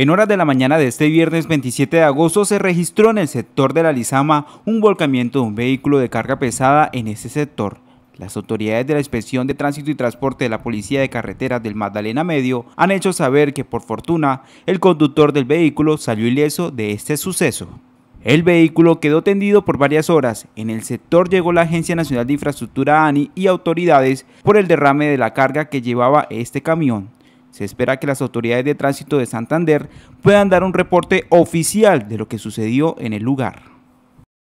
En horas de la mañana de este viernes 27 de agosto se registró en el sector de la Lizama un volcamiento de un vehículo de carga pesada en ese sector. Las autoridades de la Inspección de Tránsito y Transporte de la Policía de Carreteras del Magdalena Medio han hecho saber que por fortuna el conductor del vehículo salió ileso de este suceso. El vehículo quedó tendido por varias horas. En el sector llegó la Agencia Nacional de Infraestructura ANI y autoridades por el derrame de la carga que llevaba este camión. Se espera que las autoridades de tránsito de Santander puedan dar un reporte oficial de lo que sucedió en el lugar.